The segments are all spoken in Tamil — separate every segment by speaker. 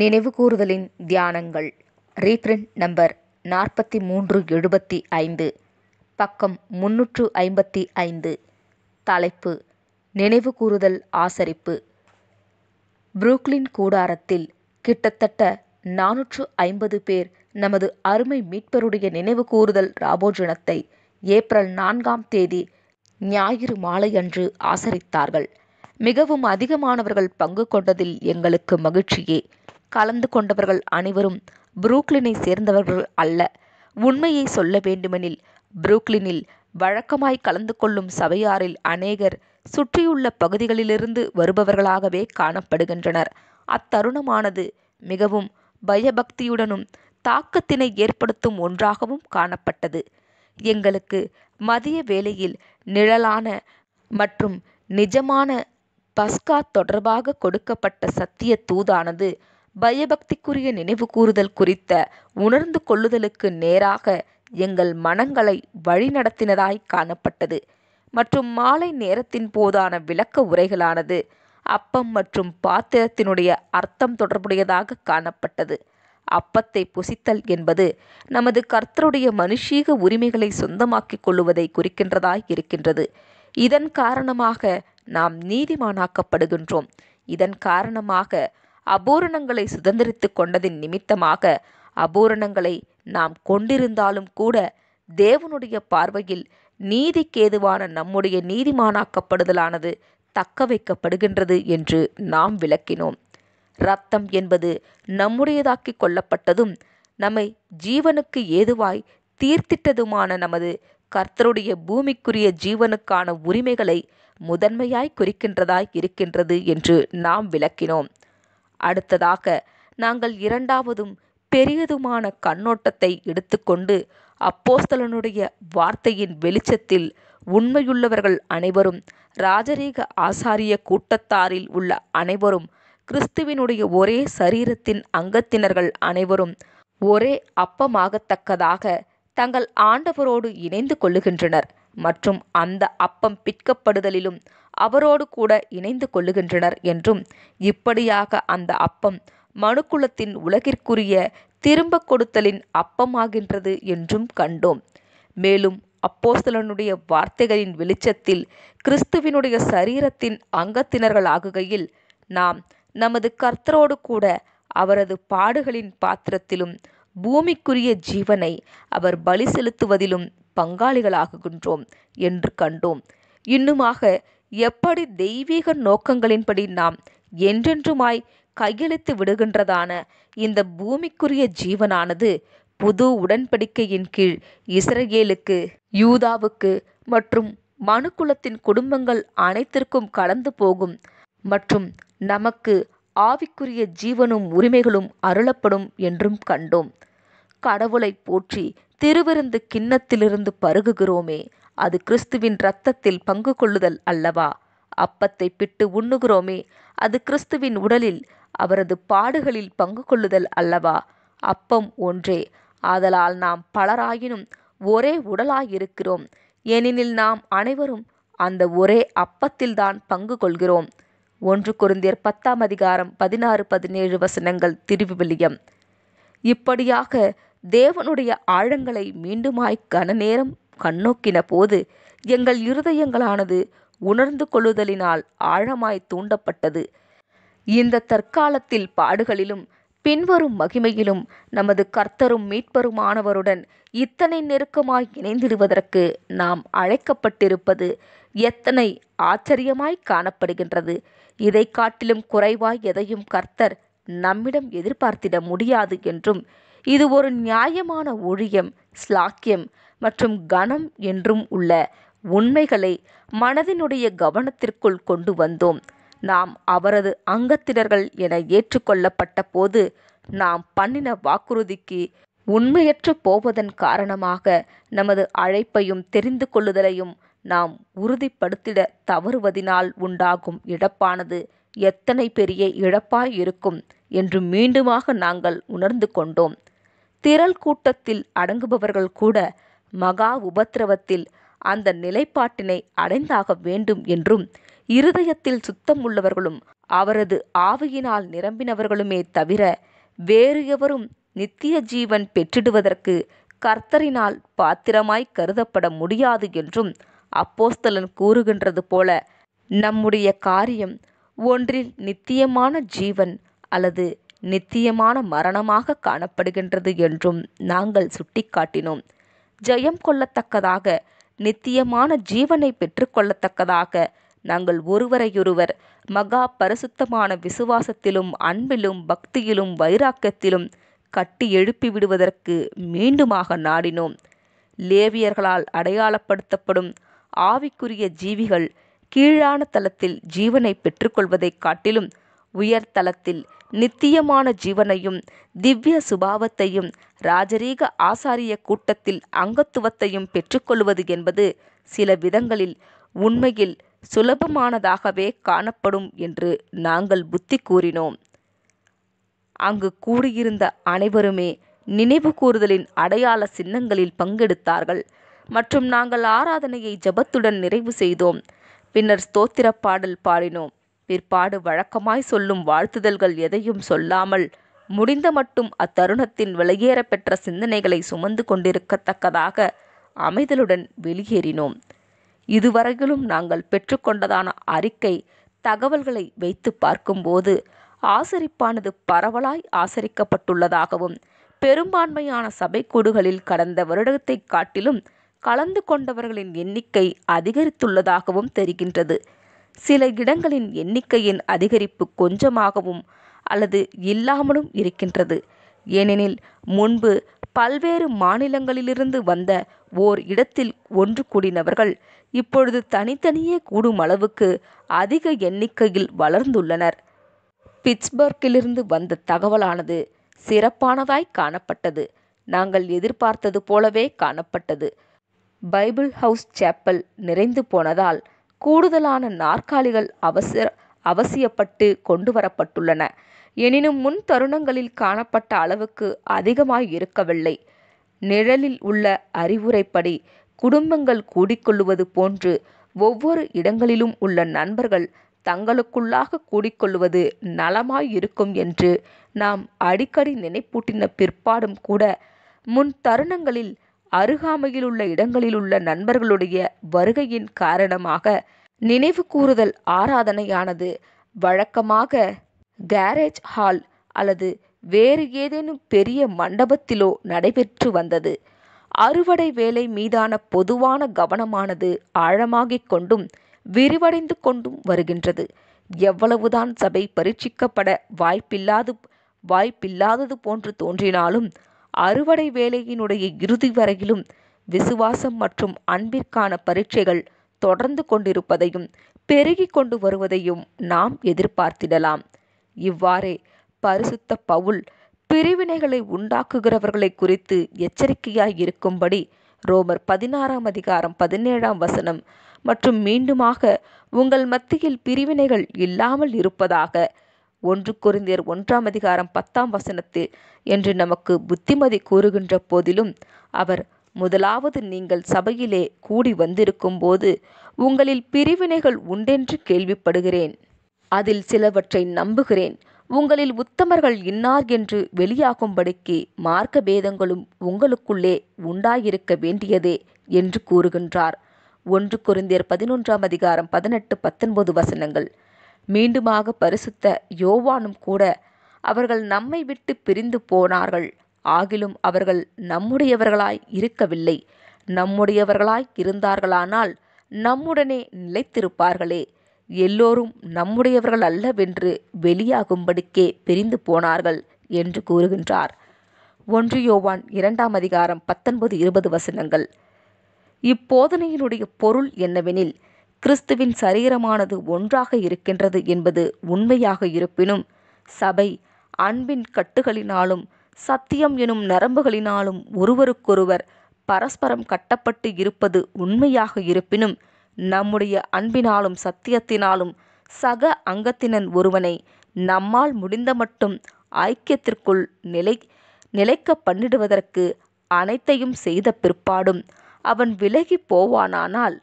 Speaker 1: நினைவு கூறுதலின் தியானங்கள் ரீப்ரிண்ட் நம்பர் நாற்பத்தி மூன்று எழுபத்தி ஐந்து பக்கம் முன்னூற்று ஐம்பத்தி ஐந்து தலைப்பு நினைவு கூறுதல் ஆசரிப்பு புரூக்லின் கூடாரத்தில் கிட்டத்தட்ட நானூற்று ஐம்பது பேர் நமது அருமை மீட்பருடைய நினைவு கூறுதல் ராபோஜனத்தை ஏப்ரல் நான்காம் தேதி ஞாயிறு மாலை அன்று ஆசரித்தார்கள் மிகவும் அதிகமானவர்கள் பங்கு கொண்டதில் எங்களுக்கு மகிழ்ச்சியே கலந்து கொண்டவர்கள் அனைவரும் புரூக்லினை சேர்ந்தவர்கள் அல்ல உண்மையை சொல்ல வேண்டுமெனில் புரூக்ளினில் வழக்கமாய் கலந்து கொள்ளும் சபையாரில் அநேகர் சுற்றியுள்ள பகுதிகளிலிருந்து வருபவர்களாகவே காணப்படுகின்றனர் அத்தருணமானது மிகவும் பயபக்தியுடனும் தாக்கத்தினை ஏற்படுத்தும் ஒன்றாகவும் காணப்பட்டது எங்களுக்கு மதிய வேளையில் நிழலான மற்றும் நிஜமான பஸ்கா தொடர்பாக கொடுக்கப்பட்ட சத்திய தூதானது பயபக்திக்குரிய நினைவு கூறுதல் குறித்த உணர்ந்து கொள்ளுதலுக்கு நேராக எங்கள் மனங்களை வழிநடத்தினதாய் காணப்பட்டது மற்றும் மாலை நேரத்தின் போதான விளக்க உரைகளானது அப்பம் மற்றும் பாத்திரத்தினுடைய அர்த்தம் தொடர்புடையதாக காணப்பட்டது அப்பத்தை புசித்தல் என்பது நமது கர்த்தருடைய மனுஷீக உரிமைகளை சொந்தமாக்கிக் கொள்ளுவதை குறிக்கின்றதாய் இருக்கின்றது இதன் காரணமாக நாம் நீதிமானாக்கப்படுகின்றோம் இதன் காரணமாக அபூரணங்களை சுதந்திரித்து கொண்டதின் நிமித்தமாக அபூரணங்களை நாம் கொண்டிருந்தாலும் கூட தேவனுடைய பார்வையில் நீதிக்கேதுவான நம்முடைய நீதிமானாக்கப்படுதலானது தக்க வைக்கப்படுகின்றது என்று நாம் விளக்கினோம் இரத்தம் என்பது நம்முடையதாக்கி கொள்ளப்பட்டதும் நம்மை ஜீவனுக்கு ஏதுவாய் தீர்த்திட்டதுமான நமது கர்த்தருடைய பூமிக்குரிய ஜீவனுக்கான உரிமைகளை முதன்மையாய் குறிக்கின்றதாய் இருக்கின்றது என்று நாம் விளக்கினோம் அடுத்ததாக நாங்கள் இரண்டாவதும் பெரியதுமான கண்ணோட்டத்தை எடுத்துக்கொண்டு அப்போஸ்தலனுடைய வார்த்தையின் வெளிச்சத்தில் உண்மையுள்ளவர்கள் அனைவரும் ராஜரீக ஆசாரிய கூட்டத்தாரில் உள்ள அனைவரும் கிறிஸ்துவினுடைய ஒரே சரீரத்தின் அங்கத்தினர்கள் அனைவரும் ஒரே அப்பமாகத்தக்கதாக தங்கள் ஆண்டவரோடு இணைந்து கொள்ளுகின்றனர் மற்றும் அந்த அப்பம் பிற்கப்படுதலிலும் அவரோடு கூட இணைந்து கொள்ளுகின்றனர் என்றும் இப்படியாக அந்த அப்பம் மனுக்குலத்தின் உலகிற்குரிய திரும்ப கொடுத்தலின் அப்பமாகின்றது என்றும் கண்டோம் மேலும் அப்போஸ்தலனுடைய வார்த்தைகளின் வெளிச்சத்தில் கிறிஸ்துவினுடைய சரீரத்தின் அங்கத்தினர்களாகுகையில் நாம் நமது கர்த்தரோடு கூட அவரது பாடுகளின் பாத்திரத்திலும் பூமிக்குரிய ஜீவனை அவர் பலி செலுத்துவதிலும் பங்காளிகளாகுகின்றோம் என்று கண்டோம் இன்னுமாக எப்படி தெய்வீக நோக்கங்களின்படி நாம் என்றென்றுமாய் கையெழுத்து விடுகின்றதான இந்த பூமிக்குரிய ஜீவனானது புது உடன்படிக்கையின் கீழ் இஸ்ரேலுக்கு யூதாவுக்கு மற்றும் மனுக்குலத்தின் குடும்பங்கள் அனைத்திற்கும் கலந்து போகும் மற்றும் நமக்கு ஆவிக்குரிய ஜீவனும் உரிமைகளும் அருளப்படும் என்றும் கண்டோம் கடவுளை போற்றி திருவிருந்து கிண்ணத்திலிருந்து பருகுகிறோமே அது கிறிஸ்துவின் இரத்தத்தில் பங்கு கொள்ளுதல் அல்லவா அப்பத்தை பிட்டு உண்ணுகிறோமே அது கிறிஸ்துவின் உடலில் அவரது பாடுகளில் பங்கு கொள்ளுதல் அல்லவா அப்பம் ஒன்றே ஆதலால் நாம் பலராயினும் ஒரே உடலாயிருக்கிறோம் ஏனெனில் நாம் அனைவரும் அந்த ஒரே அப்பத்தில்தான் பங்கு கொள்கிறோம் ஒன்று குருந்தியர் பத்தாம் அதிகாரம் பதினாறு பதினேழு வசனங்கள் திருவிவிலியம் இப்படியாக தேவனுடைய ஆழங்களை மீண்டுமாய் கன நேரம் கண்ணோக்கின போது எங்கள் இருதயங்களானது உணர்ந்து கொள்ளுதலினால் ஆழமாய் தூண்டப்பட்டது இந்த தற்காலத்தில் பாடுகளிலும் பின்வரும் மகிமையிலும் நமது கர்த்தரும் மீட்பருமானவருடன் இத்தனை நெருக்கமாய் இணைந்திடுவதற்கு நாம் அழைக்கப்பட்டிருப்பது எத்தனை ஆச்சரியமாய் காணப்படுகின்றது இதை காட்டிலும் குறைவாய் எதையும் கர்த்தர் நம்மிடம் எதிர்பார்த்திட முடியாது என்றும் இது ஒரு நியாயமான ஊழியம் ஸ்லாக்கியம் மற்றும் கணம் என்றும் உள்ள உண்மைகளை மனதினுடைய கவனத்திற்குள் கொண்டு வந்தோம் நாம் அவரது அங்கத்தினர்கள் என ஏற்றுக்கொள்ளப்பட்ட போது நாம் பண்ணின வாக்குறுதிக்கு உண்மையற்று போவதன் காரணமாக நமது அழைப்பையும் தெரிந்து கொள்ளுதலையும் நாம் உறுதிப்படுத்திட தவறுவதினால் உண்டாகும் இழப்பானது எத்தனை பெரிய இழப்பாய் இருக்கும் என்று மீண்டுமாக நாங்கள் உணர்ந்து கொண்டோம் திரள் கூட்டத்தில் அடங்குபவர்கள் கூட மகா உபத்திரவத்தில் அந்த நிலைப்பாட்டினை அடைந்தாக வேண்டும் என்றும் இருதயத்தில் சுத்தம் உள்ளவர்களும் அவரது ஆவியினால் நிரம்பினவர்களுமே தவிர வேறு எவரும் நித்திய ஜீவன் பெற்றிடுவதற்கு கர்த்தரினால் பாத்திரமாய் கருதப்பட முடியாது என்றும் அப்போஸ்தலன் கூறுகின்றது போல நம்முடைய காரியம் ஒன்றில் நித்தியமான ஜீவன் அல்லது நித்தியமான மரணமாக காணப்படுகின்றது என்றும் நாங்கள் சுட்டிக்காட்டினோம் ஜெயம் கொள்ளத்தக்கதாக நித்தியமான ஜீவனை பெற்றுக்கொள்ளத்தக்கதாக நாங்கள் ஒருவரையொருவர் மகா பரிசுத்தமான விசுவாசத்திலும் அன்பிலும் பக்தியிலும் வைராக்கியத்திலும் கட்டி எழுப்பி விடுவதற்கு மீண்டுமாக நாடினோம் லேவியர்களால் அடையாளப்படுத்தப்படும் ஆவிக்குரிய ஜீவிகள் கீழான தளத்தில் ஜீவனை பெற்றுக்கொள்வதைக் காட்டிலும் உயர் தளத்தில் நித்தியமான ஜீவனையும் திவ்ய சுபாவத்தையும் ராஜரீக ஆசாரிய கூட்டத்தில் அங்கத்துவத்தையும் பெற்றுக்கொள்வது என்பது சில விதங்களில் உண்மையில் சுலபமானதாகவே காணப்படும் என்று நாங்கள் புத்தி கூறினோம் அங்கு கூடியிருந்த அனைவருமே நினைவு கூறுதலின் அடையாள சின்னங்களில் பங்கெடுத்தார்கள் மற்றும் நாங்கள் ஆராதனையை ஜபத்துடன் நிறைவு செய்தோம் பின்னர் ஸ்தோத்திர பாடல் பாடினோம் பிற்பாடு வழக்கமாய் சொல்லும் வாழ்த்துதல்கள் எதையும் சொல்லாமல் முடிந்த மட்டும் அத்தருணத்தின் வெளியேற பெற்ற சிந்தனைகளை சுமந்து கொண்டிருக்கத்தக்கதாக அமைதலுடன் வெளியேறினோம் இதுவரையிலும் நாங்கள் பெற்றுக்கொண்டதான அறிக்கை தகவல்களை வைத்து பார்க்கும்போது ஆசரிப்பானது பரவலாய் ஆசரிக்கப்பட்டுள்ளதாகவும் பெரும்பான்மையான சபைக்கூடுகளில் கடந்த வருடத்தை காட்டிலும் கலந்து கொண்டவர்களின் எண்ணிக்கை அதிகரித்துள்ளதாகவும் தெரிகின்றது சில இடங்களின் எண்ணிக்கையின் அதிகரிப்பு கொஞ்சமாகவும் அல்லது இல்லாமலும் இருக்கின்றது ஏனெனில் முன்பு பல்வேறு மாநிலங்களிலிருந்து வந்த ஓர் இடத்தில் ஒன்று கூடினவர்கள் இப்பொழுது தனித்தனியே கூடும் அளவுக்கு அதிக எண்ணிக்கையில் வளர்ந்துள்ளனர் பிட்ஸ்பர்க்கிலிருந்து வந்த தகவலானது சிறப்பானதாய் காணப்பட்டது நாங்கள் எதிர்பார்த்தது போலவே காணப்பட்டது பைபிள் ஹவுஸ் சேப்பல் நிறைந்து போனதால் கூடுதலான நாற்காலிகள் அவசர அவசியப்பட்டு கொண்டு வரப்பட்டுள்ளன எனினும் முன் தருணங்களில் காணப்பட்ட அளவுக்கு அதிகமாய் இருக்கவில்லை நிழலில் உள்ள அறிவுரைப்படி குடும்பங்கள் கூடிக்கொள்ளுவது போன்று ஒவ்வொரு இடங்களிலும் உள்ள நண்பர்கள் தங்களுக்குள்ளாக கூடிக்கொள்ளுவது நலமாய் இருக்கும் என்று நாம் அடிக்கடி நினைப்பூட்டின பிற்பாடும் கூட முன் தருணங்களில் அருகாமையில் உள்ள இடங்களில் உள்ள நண்பர்களுடைய வருகையின் காரணமாக நினைவு கூறுதல் ஆராதனையானது வழக்கமாக கேரேஜ் ஹால் அல்லது வேறு ஏதேனும் பெரிய மண்டபத்திலோ நடைபெற்று வந்தது அறுவடை வேலை மீதான பொதுவான கவனமானது ஆழமாகிக் கொண்டும் விரிவடைந்து கொண்டும் வருகின்றது எவ்வளவுதான் சபை பரீட்சிக்கப்பட வாய்ப்பில்லாது வாய்ப்பில்லாதது போன்று தோன்றினாலும் அறுவடை வேலையினுடைய இறுதி வரையிலும் விசுவாசம் மற்றும் அன்பிற்கான பரீட்சைகள் தொடர்ந்து கொண்டிருப்பதையும் பெருகி கொண்டு வருவதையும் நாம் எதிர்பார்த்திடலாம் இவ்வாறே பரிசுத்த பவுல் பிரிவினைகளை உண்டாக்குகிறவர்களை குறித்து எச்சரிக்கையாய் இருக்கும்படி ரோமர் பதினாறாம் அதிகாரம் பதினேழாம் வசனம் மற்றும் மீண்டுமாக உங்கள் மத்தியில் பிரிவினைகள் இல்லாமல் இருப்பதாக ஒன்று குறிந்தர் ஒன்றாம் அதிகாரம் பத்தாம் வசனத்தில் என்று நமக்கு புத்திமதி கூறுகின்ற போதிலும் அவர் முதலாவது நீங்கள் சபையிலே கூடி வந்திருக்கும் போது உங்களில் பிரிவினைகள் உண்டென்று கேள்விப்படுகிறேன் அதில் சிலவற்றை நம்புகிறேன் உங்களில் உத்தமர்கள் இன்னார் என்று வெளியாகும்படிக்கு மார்க்க பேதங்களும் உங்களுக்குள்ளே உண்டாயிருக்க வேண்டியதே என்று கூறுகின்றார் ஒன்று குருந்தியர் பதினொன்றாம் அதிகாரம் பதினெட்டு பத்தொன்பது வசனங்கள் மீண்டுமாக பரிசுத்த யோவானும் கூட அவர்கள் நம்மை விட்டு பிரிந்து போனார்கள் ஆகிலும் அவர்கள் நம்முடையவர்களாய் இருக்கவில்லை நம்முடையவர்களாய் இருந்தார்களானால் நம்முடனே நிலைத்திருப்பார்களே எல்லோரும் நம்முடையவர்கள் அல்லவென்று வெளியாகும்படிக்கே பிரிந்து போனார்கள் என்று கூறுகின்றார் ஒன்று யோவான் இரண்டாம் அதிகாரம் பத்தொன்பது இருபது வசனங்கள் இப்போதனையினுடைய பொருள் என்னவெனில் கிறிஸ்துவின் சரீரமானது ஒன்றாக இருக்கின்றது என்பது உண்மையாக இருப்பினும் சபை அன்பின் கட்டுகளினாலும் சத்தியம் எனும் நரம்புகளினாலும் ஒருவருக்கொருவர் பரஸ்பரம் கட்டப்பட்டு இருப்பது உண்மையாக இருப்பினும் நம்முடைய அன்பினாலும் சத்தியத்தினாலும் சக அங்கத்தினன் ஒருவனை நம்மால் முடிந்த மட்டும் ஐக்கியத்திற்குள் நிலை நிலைக்க பண்ணிடுவதற்கு அனைத்தையும் செய்த பிற்பாடும் அவன் விலகி போவானானால்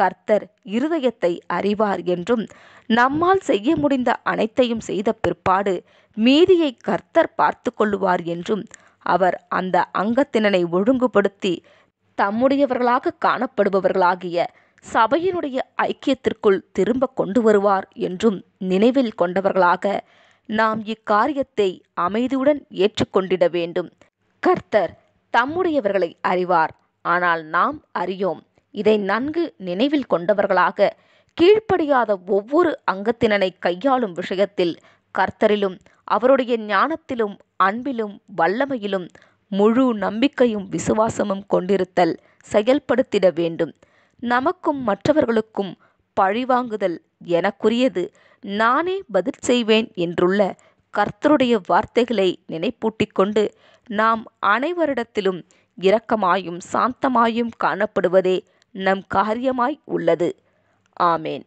Speaker 1: கர்த்தர் இருதயத்தை அறிவார் என்றும் நம்மால் செய்ய முடிந்த அனைத்தையும் செய்த பிற்பாடு மீதியை கர்த்தர் பார்த்து கொள்ளுவார் என்றும் அவர் அந்த அங்கத்தினனை ஒழுங்குபடுத்தி தம்முடையவர்களாக காணப்படுபவர்களாகிய சபையினுடைய ஐக்கியத்திற்குள் திரும்ப கொண்டு வருவார் என்றும் நினைவில் கொண்டவர்களாக நாம் இக்காரியத்தை அமைதியுடன் ஏற்றுக்கொண்டிட வேண்டும் கர்த்தர் தம்முடையவர்களை அறிவார் ஆனால் நாம் அறியோம் இதை நன்கு நினைவில் கொண்டவர்களாக கீழ்ப்படியாத ஒவ்வொரு அங்கத்தினனை கையாளும் விஷயத்தில் கர்த்தரிலும் அவருடைய ஞானத்திலும் அன்பிலும் வல்லமையிலும் முழு நம்பிக்கையும் விசுவாசமும் கொண்டிருத்தல் செயல்படுத்திட வேண்டும் நமக்கும் மற்றவர்களுக்கும் பழிவாங்குதல் எனக்குரியது நானே பதில் செய்வேன் என்றுள்ள கர்த்தருடைய வார்த்தைகளை நினைப்பூட்டிக் கொண்டு நாம் அனைவரிடத்திலும் இரக்கமாயும் சாந்தமாயும் காணப்படுவதே நம் காரியமாய் உள்ளது ஆமேன்